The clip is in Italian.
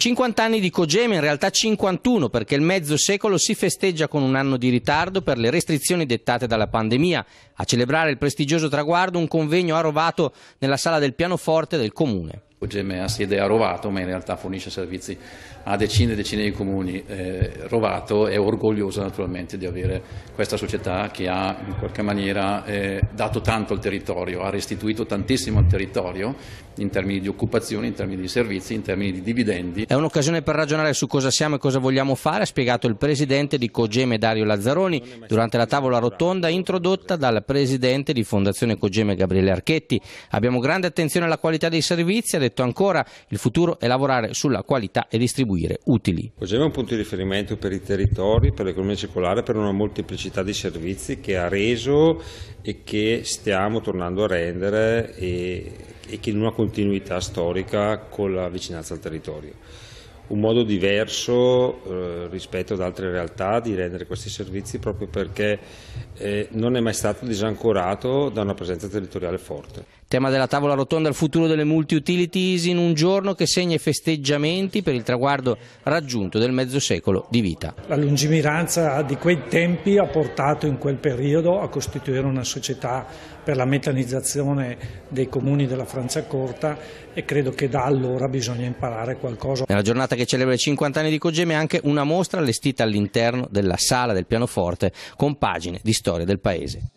50 anni di Cogeme, in realtà 51 perché il mezzo secolo si festeggia con un anno di ritardo per le restrizioni dettate dalla pandemia. A celebrare il prestigioso traguardo un convegno ha Rovato nella sala del pianoforte del comune. Gemme ha sede a Rovato, ma in realtà fornisce servizi a decine e decine di comuni. Eh, Rovato è orgoglioso naturalmente di avere questa società che ha in qualche maniera eh, dato tanto al territorio, ha restituito tantissimo al territorio in termini di occupazione, in termini di servizi, in termini di dividendi. È un'occasione per ragionare su cosa siamo e cosa vogliamo fare, ha spiegato il presidente di Cogeme Dario Lazzaroni durante la tavola rotonda introdotta dal presidente di Fondazione Cogeme Gabriele Archetti. Abbiamo grande attenzione alla qualità dei servizi, ha detto detto ancora, il futuro è lavorare sulla qualità e distribuire utili. Cos'è un punto di riferimento per i territori, per l'economia circolare, per una molteplicità di servizi che ha reso e che stiamo tornando a rendere e, e che in una continuità storica con la vicinanza al territorio un modo diverso eh, rispetto ad altre realtà di rendere questi servizi proprio perché eh, non è mai stato disancorato da una presenza territoriale forte. Tema della tavola rotonda il futuro delle multi-utilities in un giorno che segna i festeggiamenti per il traguardo raggiunto del mezzo secolo di vita. La lungimiranza di quei tempi ha portato in quel periodo a costituire una società per la metanizzazione dei comuni della Francia Corta e credo che da allora bisogna imparare qualcosa. Nella giornata che celebra i 50 anni di Cogeme, anche una mostra allestita all'interno della sala del pianoforte con pagine di storia del paese.